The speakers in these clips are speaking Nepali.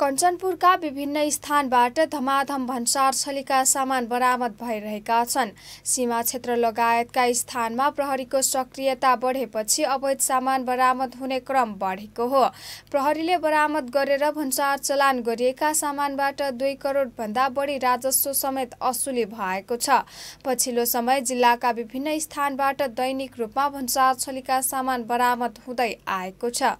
कञ्चनपुरका विभिन्न स्थानबाट धमाधम भन्सार छलीका सामान बरामद भइरहेका छन् सीमा क्षेत्र लगायतका स्थानमा प्रहरीको सक्रियता बढेपछि अवैध सामान बरामद हुने क्रम बढेको हो प्रहरीले बरामद गरेर भन्सार चलान गरिएका सामानबाट दुई करोडभन्दा बढी राजस्व समेत असुली भएको छ पछिल्लो समय जिल्लाका विभिन्न स्थानबाट दैनिक रूपमा भन्सार छलीका सामान बरामद हुँदै आएको छ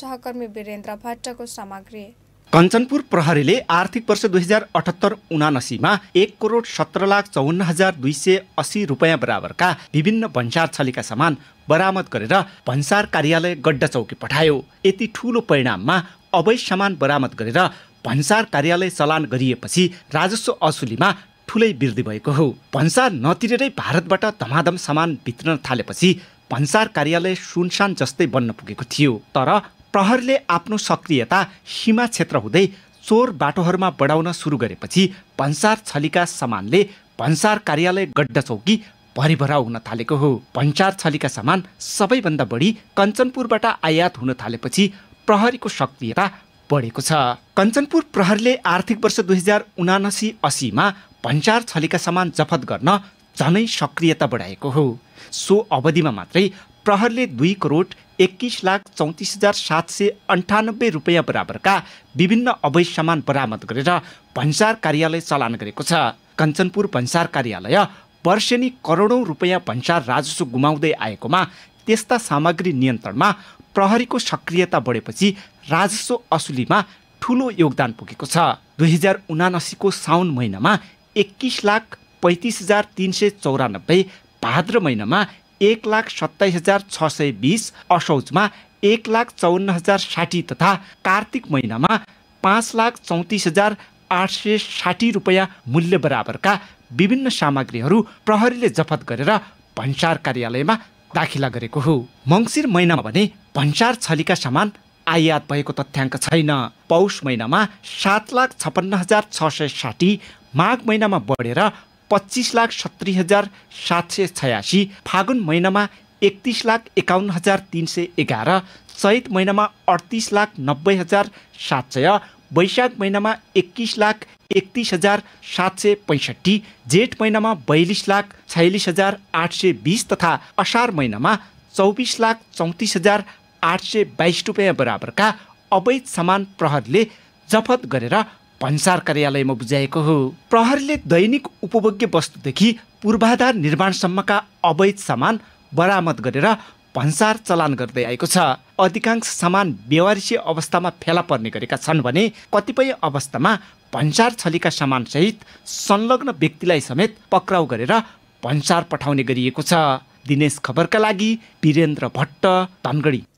सहकर्मी वीरेन्द्र भट्टको सामग्री कञ्चनपुर प्रहरीले आर्थिक वर्ष दुई हजार अठहत्तर उनासीमा एक करोड सत्र लाख चौवन्न हजार दुई सय अस्सी रुपियाँ बराबरका विभिन्न भन्सार छलीका सामान बरामद गरेर भन्सार कार्यालय गड्डा चौकी पठायो यति ठुलो परिणाममा अवैध सामान बरामद गरेर भन्सार कार्यालय चलान गरिएपछि राजस्व असुलीमा ठुलै वृद्धि भएको हो भन्सार नतिरेरै भारतबाट धमाधम सामान भित्र थालेपछि भन्सार कार्यालय सुनसान जस्तै बन्न पुगेको थियो तर प्रहरले आफ्नो सक्रियता सीमा क्षेत्र हुँदै चोर बाटोहरूमा बढाउन सुरु गरेपछि भन्सार छलीका सामानले भन्सार कार्यालय गड्ड चौकी भरिभराउ हुन थालेको हो भन्सार छलीका सामान सबैभन्दा बढी कञ्चनपुरबाट आयात हुन थालेपछि प्रहरीको सक्रियता बढेको छ कञ्चनपुर प्रहरले आर्थिक वर्ष दुई हजार उनासी असीमा भन्सार छलीका सामान जफत गर्न झनै सक्रियता बढाएको हो सो अवधिमा मात्रै प्रहरले दुई करोड एक्कीस लाख चौतिस हजार सात सय अन्ठानब्बे रुपियाँ बराबरका विभिन्न अवैध सामान बरामद गरेर भन्सार कार्यालय चलान गरेको छ कञ्चनपुर भन्सार कार्यालय वर्षेनी करोडौँ रुपियाँ भन्सार राजस्व गुमाउँदै आएकोमा त्यस्ता सामग्री नियन्त्रणमा प्रहरीको सक्रियता बढेपछि राजस्व असुलीमा ठुलो योगदान पुगेको छ दुई हजार उनासीको साउन महिनामा एक्काइस लाख पैँतिस हजार तिन सय चौरानब्बे भाद्र महिनामा एक लाख सत्ताइस हजार छ सय बिस असौजमा एक लाख चौन्न हजार साठी तथा कार्तिक महिनामा पाँच लाख चौतिस हजार आठ सय साठी रुपियाँ मूल्य बराबरका विभिन्न सामग्रीहरू प्रहरीले जफत गरेर भन्सार कार्यालयमा दाखिला गरेको हो मङ्सिर महिनामा भने भन्सार छलीका सामान आयात भएको तथ्याङ्क छैन पौष महिनामा सात लाख छपन्न हजार छ सय साठी माघ महिनामा बढेर पच्चिस लाख सत्री हजार सात सय छयासी फागुन महिनामा एकतिस लाख एकाउन्न हजार तिन सय एघार चैत महिनामा अडतिस लाख नब्बे हजार सात सय वैशाख महिनामा एक्किस लाख एकतिस हजार सात सय पैँसठी जेठ महिनामा बयालिस लाख छयालिस हजार आठ सय बिस तथा असार महिनामा चौबिस लाख चौतिस हजार आठ सय बाइस रुपियाँ बराबरका अवैध सामान प्रहरले जफत गरेर भन्सार कार्यालयमा बुझाएको हो प्रहरीले दैनिक उपभोग्य वस्तुदेखि पूर्वाधार निर्माणसम्मका अवैध सामान बरामद गरेर भन्सार चलान गर्दै आएको छ अधिकांश सामान बेवारिसी अवस्थामा फेला पर्ने गरेका छन् भने कतिपय अवस्थामा भन्सार छलीका सामानसहित संलग्न व्यक्तिलाई समेत पक्राउ गरेर भन्सार पठाउने गरिएको छ दिनेश खबरका लागि वीरेन्द्र भट्ट धनगढी